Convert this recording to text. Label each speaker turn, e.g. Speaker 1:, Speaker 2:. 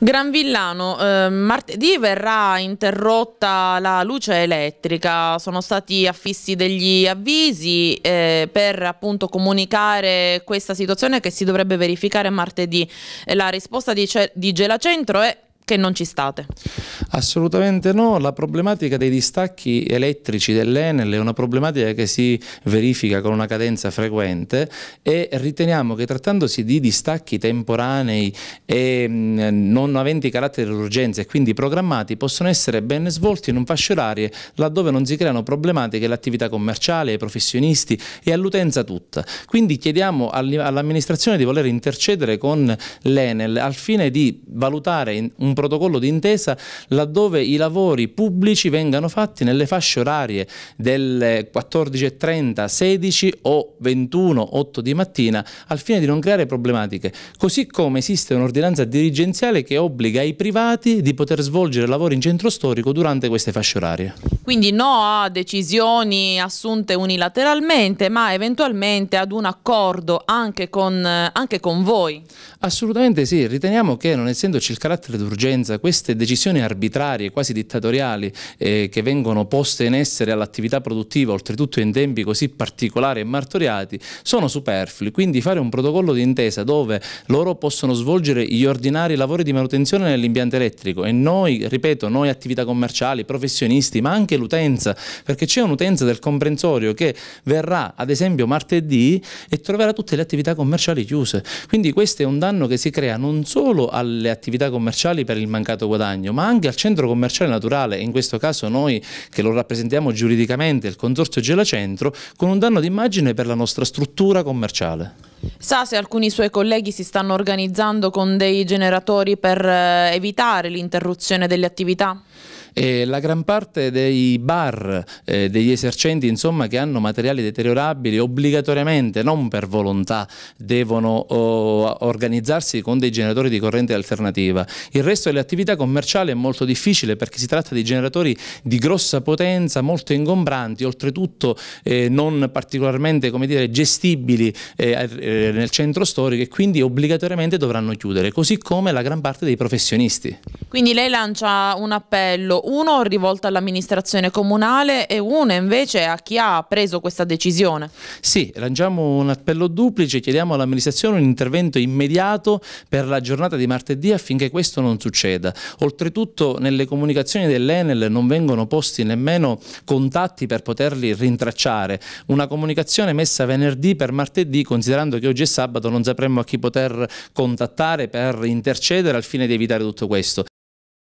Speaker 1: Gran Villano, eh, martedì verrà interrotta la luce elettrica, sono stati affissi degli avvisi eh, per appunto comunicare questa situazione che si dovrebbe verificare martedì. La risposta di, di Gelacentro è che non ci state?
Speaker 2: Assolutamente no, la problematica dei distacchi elettrici dell'Enel è una problematica che si verifica con una cadenza frequente e riteniamo che trattandosi di distacchi temporanei e non aventi carattere d'urgenza e quindi programmati possono essere ben svolti in un fascio orario laddove non si creano problematiche all'attività commerciale, ai professionisti e all'utenza tutta. Quindi chiediamo all'amministrazione di voler intercedere con l'Enel al fine di valutare un protocollo d'intesa laddove i lavori pubblici vengano fatti nelle fasce orarie delle 14.30, 16 o 21, 8 di mattina al fine di non creare problematiche, così come esiste un'ordinanza dirigenziale che obbliga i privati di poter svolgere lavori in centro storico durante queste fasce orarie
Speaker 1: quindi no a decisioni assunte unilateralmente, ma eventualmente ad un accordo anche con, anche con voi.
Speaker 2: Assolutamente sì, riteniamo che non essendoci il carattere d'urgenza, queste decisioni arbitrarie, quasi dittatoriali, eh, che vengono poste in essere all'attività produttiva, oltretutto in tempi così particolari e martoriati, sono superflui, quindi fare un protocollo d'intesa dove loro possono svolgere gli ordinari lavori di manutenzione nell'impianto elettrico e noi, ripeto, noi attività commerciali, professionisti, ma anche l'utenza, perché c'è un'utenza del comprensorio che verrà ad esempio martedì e troverà tutte le attività commerciali chiuse. Quindi questo è un danno che si crea non solo alle attività commerciali per il mancato guadagno, ma anche al centro commerciale naturale, in questo caso noi che lo rappresentiamo giuridicamente, il Consorzio Gelacentro, con un danno d'immagine per la nostra struttura commerciale.
Speaker 1: Sa se alcuni suoi colleghi si stanno organizzando con dei generatori per eh, evitare l'interruzione delle attività?
Speaker 2: E eh, la gran parte dei bar, eh, degli esercenti insomma, che hanno materiali deteriorabili obbligatoriamente, non per volontà, devono oh, organizzarsi con dei generatori di corrente alternativa. Il resto delle attività commerciali è molto difficile perché si tratta di generatori di grossa potenza, molto ingombranti, oltretutto eh, non particolarmente dire, gestibili eh, eh, nel centro storico e quindi obbligatoriamente dovranno chiudere, così come la gran parte dei professionisti.
Speaker 1: Quindi lei lancia un appello uno rivolto all'amministrazione comunale e uno invece a chi ha preso questa decisione.
Speaker 2: Sì, lanciamo un appello duplice, chiediamo all'amministrazione un intervento immediato per la giornata di martedì affinché questo non succeda. Oltretutto nelle comunicazioni dell'Enel non vengono posti nemmeno contatti per poterli rintracciare. Una comunicazione messa venerdì per martedì, considerando che oggi è sabato, non sapremmo a chi poter contattare per intercedere al fine di evitare tutto questo.